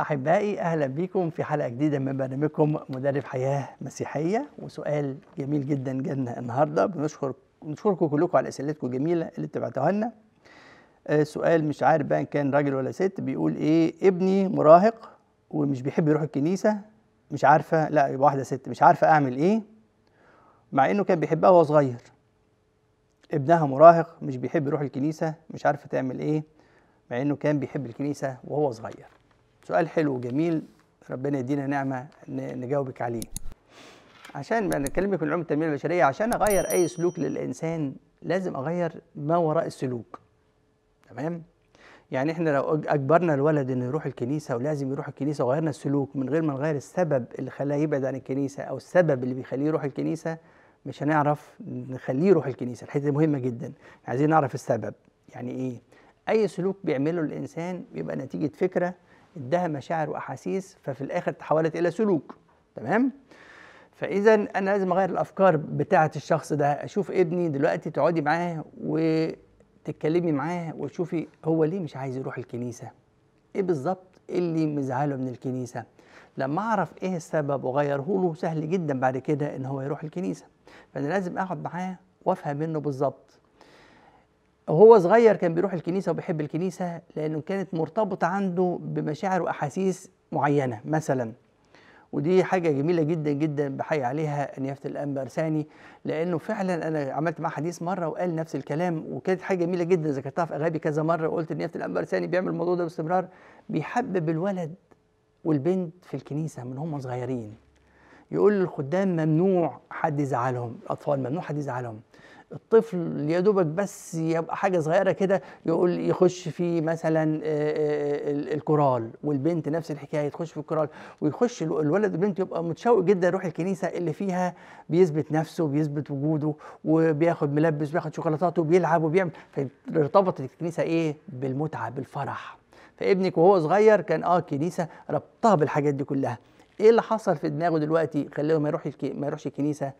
أحبائي أهلا بيكم في حلقة جديدة من برنامجكم مدرب حياة مسيحية وسؤال جميل جدا جدا النهاردة بنشكر بنشكركم كلكم على أسئلتكم الجميلة اللي بتبعتوها لنا آه، سؤال مش عارف بقى إن كان راجل ولا ست بيقول إيه ابني مراهق ومش بيحب يروح الكنيسة مش عارفة لا يبقى واحدة ست مش عارفة أعمل إيه مع إنه كان بيحبها وهو صغير ابنها مراهق مش بيحب يروح الكنيسة مش عارفة تعمل إيه مع إنه كان بيحب الكنيسة وهو صغير سؤال حلو وجميل ربنا يدينا نعمه نجاوبك عليه عشان انا كلمه من علوم التنميه البشريه عشان اغير اي سلوك للانسان لازم اغير ما وراء السلوك تمام يعني احنا لو اجبرنا الولد انه يروح الكنيسه ولازم يروح الكنيسه وغيرنا السلوك من غير ما نغير السبب اللي خلاه يبعد عن الكنيسه او السبب اللي بيخليه يروح الكنيسه مش هنعرف نخليه يروح الكنيسه الحته دي مهمه جدا عايزين نعرف السبب يعني ايه اي سلوك بيعمله الانسان بيبقى نتيجه فكره ادها مشاعر واحاسيس ففي الاخر تحولت الى سلوك تمام فاذا انا لازم اغير الافكار بتاعه الشخص ده اشوف ابني دلوقتي تقعدي معاه وتتكلمي معاه وتشوفي هو ليه مش عايز يروح الكنيسه ايه بالظبط إيه اللي مزعله من الكنيسه لما اعرف ايه السبب واغيره له سهل جدا بعد كده ان هو يروح الكنيسه فانا لازم اقعد معاه وافهم منه بالظبط وهو صغير كان بيروح الكنيسة وبيحب الكنيسة لأنه كانت مرتبطة عنده بمشاعر وأحاسيس معينة مثلا ودي حاجة جميلة جدا جدا بحي عليها نيافة الانبا ارساني لأنه فعلا أنا عملت معاه حديث مرة وقال نفس الكلام وكانت حاجة جميلة جدا ذكرتها في أغابي كذا مرة وقلت نيافة الانبا ارساني بيعمل الموضوع ده باستمرار بيحبب الولد والبنت في الكنيسة من هم صغيرين يقول للخدام ممنوع حد يزعلهم الأطفال ممنوع حد يزعلهم الطفل يا دوبك بس يبقى حاجه صغيره كده يقول يخش في مثلا آه، آه، آه، الكورال والبنت نفس الحكايه تخش في الكورال ويخش الولد والبنت يبقى متشوق جدا يروح الكنيسه اللي فيها بيثبت نفسه بيثبت وجوده وبياخد ملبس وبياخد شوكولاتاته وبيلعب وبيعمل فارتبطت الكنيسه ايه بالمتعه بالفرح فابنك وهو صغير كان اه الكنيسه ربطها بالحاجات دي كلها ايه اللي حصل في دماغه دلوقتي خلاه ما يروحش ما يروحش الكنيسه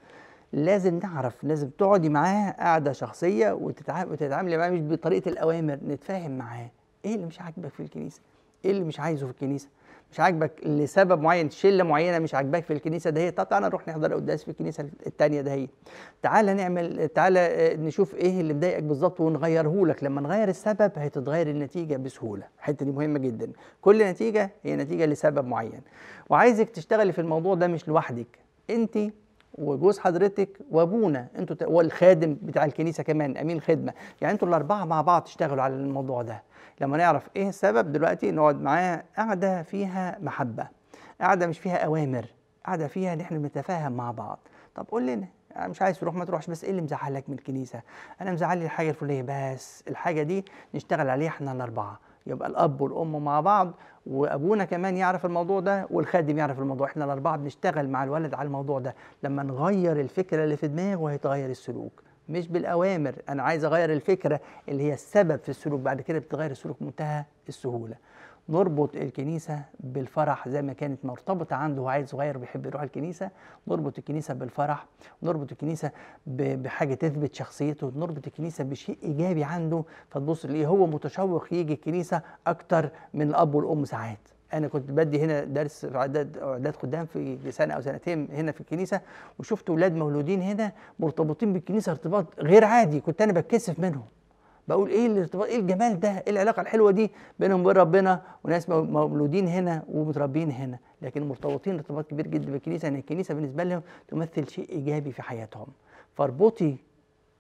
لازم نعرف لازم تقعدي معاه قاعده شخصيه وتتعاملي معاه مش بطريقه الاوامر نتفاهم معاه ايه اللي مش عاجبك في الكنيسه ايه اللي مش عايزه في الكنيسه مش عاجبك لسبب معين شله معينه مش عاجباك في الكنيسه ده هي طب تعالى نروح نحضر قداس في الكنيسه الثانيه ده هي تعالى نعمل تعالى آه، نشوف ايه اللي مضايقك بالظبط ونغيره لك لما نغير السبب هتتغير النتيجه بسهوله الحته دي مهمه جدا كل نتيجه هي نتيجه لسبب معين وعايزك تشتغلي في الموضوع ده مش لوحدك انت وجوز حضرتك وابونا انتوا والخادم بتاع الكنيسه كمان امين خدمه يعني انتوا الاربعه مع بعض تشتغلوا على الموضوع ده لما نعرف ايه السبب دلوقتي نقعد معاه قاعده فيها محبه قاعده مش فيها اوامر قاعده فيها ان احنا بنتفاهم مع بعض طب قول لنا انا مش عايز تروح ما تروحش بس ايه اللي مزعلك من الكنيسه انا مزعلني الحاجه الفلانيه بس الحاجه دي نشتغل عليها احنا الاربعه يبقى الاب والام مع بعض وابونا كمان يعرف الموضوع ده والخادم يعرف الموضوع احنا الاربعه بنشتغل مع الولد على الموضوع ده لما نغير الفكره اللي في دماغه هيتغير السلوك مش بالاوامر انا عايز اغير الفكره اللي هي السبب في السلوك بعد كده بتغير السلوك منتهى السهوله نربط الكنيسة بالفرح زي ما كانت مرتبطة عنده عيل صغير بيحب يروح الكنيسة نربط الكنيسة بالفرح نربط الكنيسة بحاجة تثبت شخصيته نربط الكنيسة بشيء إيجابي عنده فتبص ليه هو متشوق يجي الكنيسة أكتر من الأب والأم ساعات انا كنت بدي هنا درس في اعداد اعداد خدام في سنه او سنتين هنا في الكنيسه وشفت اولاد مولودين هنا مرتبطين بالكنيسه ارتباط غير عادي كنت انا بتكسف منهم بقول ايه الارتباط ايه الجمال ده ايه العلاقه الحلوه دي بينهم وبين ربنا وناس مولودين هنا ومتربيين هنا لكن مرتبطين ارتباط كبير جدا بالكنيسه ان الكنيسه بالنسبه لهم تمثل شيء ايجابي في حياتهم فاربطي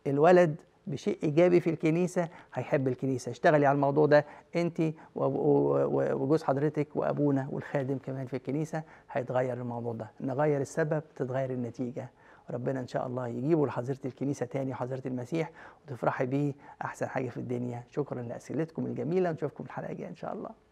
الولد بشيء ايجابي في الكنيسه هيحب الكنيسه اشتغلي على الموضوع ده انت وجوز حضرتك وابونا والخادم كمان في الكنيسه هيتغير الموضوع ده نغير السبب تتغير النتيجه ربنا ان شاء الله يجيبه لحضيره الكنيسه تاني وحضيره المسيح وتفرحي بيه احسن حاجه في الدنيا شكرا لاسئلتكم الجميله ونشوفكم الحلقه الجايه ان شاء الله